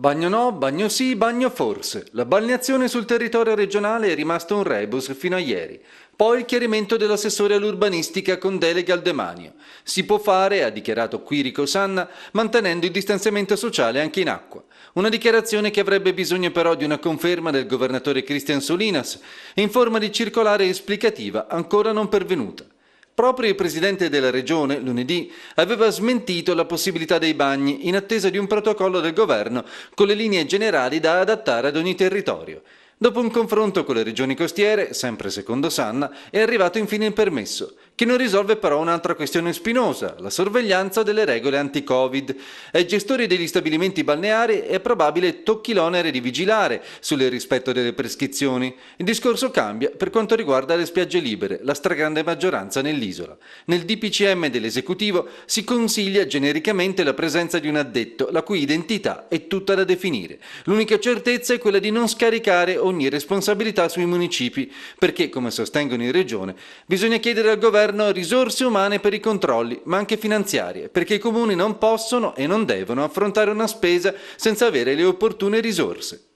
Bagno no, bagno sì, bagno forse. La balneazione sul territorio regionale è rimasto un rebus fino a ieri. Poi il chiarimento dell'assessore all'urbanistica con delega al demanio. Si può fare, ha dichiarato Quirico Sanna, mantenendo il distanziamento sociale anche in acqua. Una dichiarazione che avrebbe bisogno però di una conferma del governatore Cristian Solinas, in forma di circolare esplicativa ancora non pervenuta. Proprio il presidente della regione, lunedì, aveva smentito la possibilità dei bagni in attesa di un protocollo del governo con le linee generali da adattare ad ogni territorio. Dopo un confronto con le regioni costiere, sempre secondo Sanna, è arrivato infine il permesso che non risolve però un'altra questione spinosa, la sorveglianza delle regole anti-Covid. Ai gestori degli stabilimenti balneari è probabile tocchi l'onere di vigilare sul rispetto delle prescrizioni. Il discorso cambia per quanto riguarda le spiagge libere, la stragrande maggioranza nell'isola. Nel DPCM dell'esecutivo si consiglia genericamente la presenza di un addetto, la cui identità è tutta da definire. L'unica certezza è quella di non scaricare ogni responsabilità sui municipi, perché, come sostengono in regione, bisogna chiedere al governo governo risorse umane per i controlli, ma anche finanziarie, perché i comuni non possono e non devono affrontare una spesa senza avere le opportune risorse.